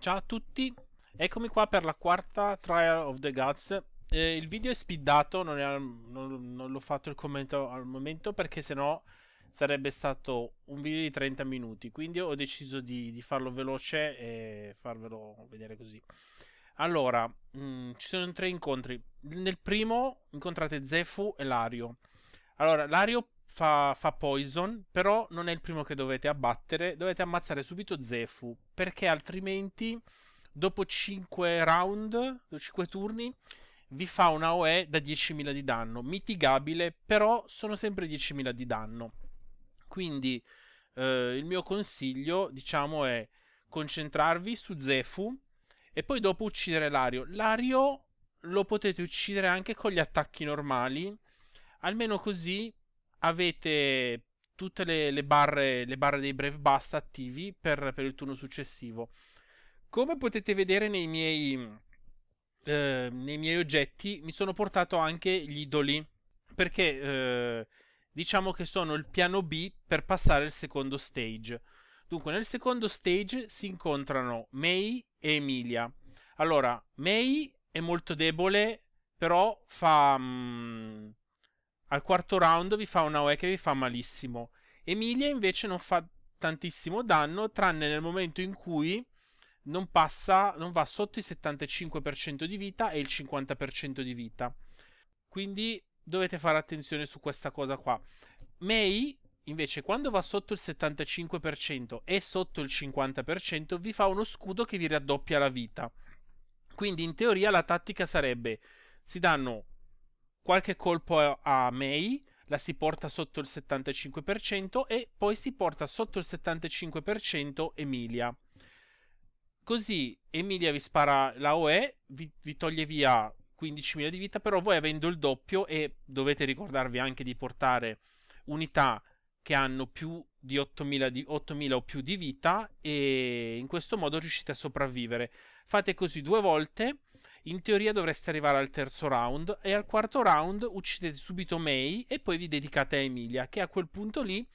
Ciao a tutti, eccomi qua per la quarta Trial of the Guts eh, Il video è speedato, non, non, non l'ho fatto il commento al momento perché sennò sarebbe stato un video di 30 minuti Quindi ho deciso di, di farlo veloce e farvelo vedere così Allora, mh, mm, ci sono tre incontri Nel primo incontrate Zefu e Lario Allora, Lario fa, fa poison, però non è il primo che dovete abbattere, dovete ammazzare subito Zefu, perché altrimenti dopo 5 round, 5 turni, vi fa una OE da 10.000 di danno, mitigabile, però sono sempre 10.000 di danno. Quindi eh, il mio consiglio, diciamo, è concentrarvi su Zefu e poi dopo uccidere Lario. Lario lo potete uccidere anche con gli attacchi normali, almeno così avete tutte le, le, barre, le barre dei Brave Basta attivi per, per, il turno successivo. Come potete vedere nei miei, eh, nei miei oggetti, mi sono portato anche gli idoli, perché eh, diciamo che sono il piano B per passare il secondo stage. Dunque, nel secondo stage si incontrano Mei e Emilia. Allora, Mei è molto debole, però fa... Mh, mm, al quarto round vi fa una UE che vi fa malissimo. Emilia invece non fa tantissimo danno, tranne nel momento in cui non passa, non va sotto il 75% di vita e il 50% di vita. Quindi dovete fare attenzione su questa cosa qua. Mei invece quando va sotto il 75% e sotto il 50% vi fa uno scudo che vi raddoppia la vita. Quindi in teoria la tattica sarebbe si danno qualche colpo a Mei, la si porta sotto il 75% e poi si porta sotto il 75% Emilia. Così Emilia vi spara la OE, vi, vi toglie via 15.000 di vita, però voi avendo il doppio e dovete ricordarvi anche di portare unità che hanno più di 8.000, di 8.000 o più di vita e in questo modo riuscite a sopravvivere. Fate così due volte in teoria dovreste arrivare al terzo round e al quarto round uccidete subito Mei e poi vi dedicate a Emilia, che a quel punto lì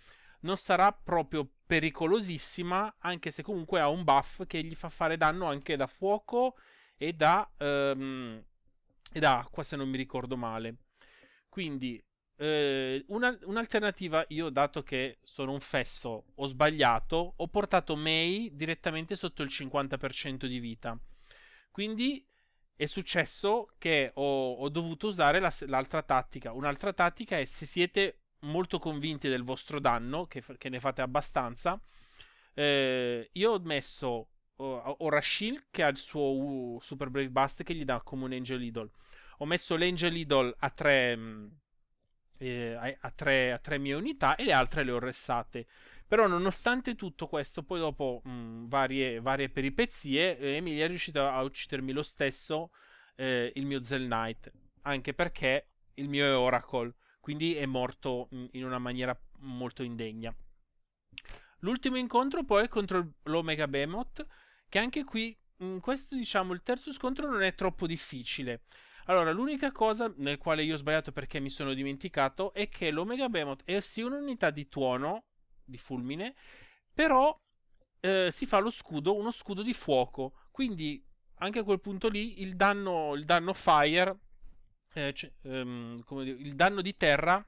non sarà proprio pericolosissima, anche se comunque ha un buff che gli fa fare danno anche da fuoco e da, um, e da acqua, se non mi ricordo male. Quindi eh, una, un'alternativa, io dato che sono un fesso, ho sbagliato, ho portato Mei direttamente sotto il 50% di vita. Quindi è successo che ho, ho dovuto usare la, l'altra tattica. Un'altra tattica è se siete molto convinti del vostro danno, che, che ne fate abbastanza. Eh, io ho messo uh, Orashil che ha il suo uh, Super Brave Bust che gli dà come un Angel Idol. Ho messo l'Angel Idol a tre, mh, mm, eh, a, tre, a, tre, mie unità e le altre le ho restate. Però nonostante tutto questo, poi dopo mh, varie, varie, peripezie, eh, Emilia è riuscita a uccidermi lo stesso eh, il mio Zell Knight, anche perché il mio è Oracle, quindi è morto mh, in una maniera molto indegna. L'ultimo incontro poi è contro l'Omega Behemoth, che anche qui, mh, questo diciamo, il terzo scontro non è troppo difficile. Allora, l'unica cosa nel quale io ho sbagliato perché mi sono dimenticato è che l'Omega Behemoth è sì un'unità di tuono, di fulmine, però eh, si fa lo scudo, uno scudo di fuoco. Quindi, anche a quel punto lì, il danno, il danno fire, eh, cioè, ehm, come dire, il danno di terra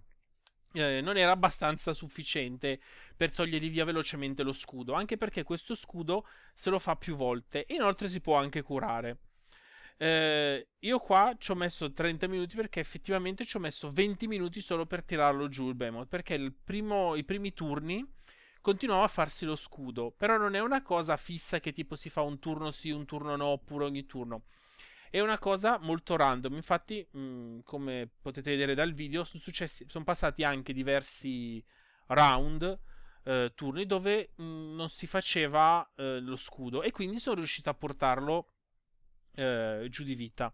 eh, non era abbastanza sufficiente per togliergli via velocemente lo scudo, anche perché questo scudo se lo fa più volte e inoltre si può anche curare. Eh, io qua ci ho messo 30 minuti perché effettivamente ci ho messo 20 minuti solo per tirarlo giù il Behemoth. Perché primo, i primi turni continuava a farsi lo scudo. Però non è una cosa fissa che tipo si fa un turno sì, un turno no, oppure ogni turno. È una cosa molto random. Infatti, mh, come potete vedere dal video, sono, successi, sono passati anche diversi round. Eh, turni dove mh, non si faceva eh, lo scudo e quindi sono riuscito a portarlo eh, giù di vita.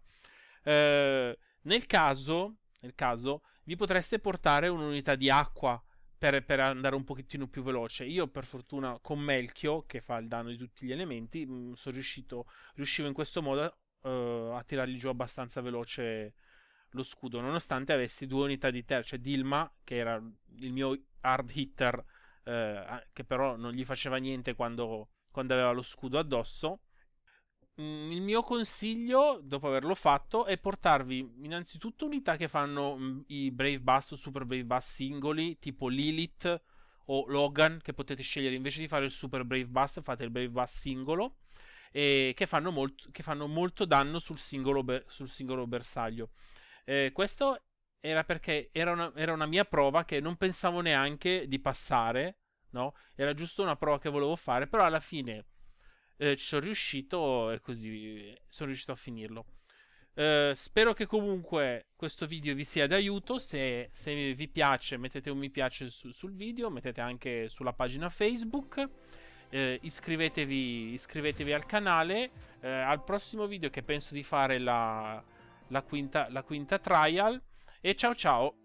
Eh, nel, caso, nel caso, vi potreste portare un'unità di acqua per, per, andare un pochettino più veloce. Io, per fortuna, con Melchio, che fa il danno di tutti gli elementi, mh, mm, sono riuscito, riuscivo in questo modo eh, a tirargli giù abbastanza veloce lo scudo, nonostante avessi due unità di terra, cioè Dilma, che era il mio hard hitter, eh, che però non gli faceva niente quando, quando aveva lo scudo addosso, Mm, il mio consiglio, dopo averlo fatto, è portarvi innanzitutto unità che fanno mm, i Brave Bass o Super Brave Bass singoli, tipo Lilith o Logan, che potete scegliere invece di fare il Super Brave Bass, fate il Brave Bass singolo, che fanno, molt- che, fanno molto danno sul singolo, be- sul singolo bersaglio. Eh, questo era perché era una, era una mia prova che non pensavo neanche di passare, no? Era giusto una prova che volevo fare, però alla fine eh, ci sono riuscito e così sono riuscito a finirlo. Eh, spero che comunque questo video vi sia d'aiuto. Se, se vi piace, mettete un mi piace su, sul video, mettete anche sulla pagina Facebook. Eh, iscrivetevi, iscrivetevi, al canale. Eh, al prossimo video che penso di fare la, la, quinta, la quinta trial. E ciao ciao!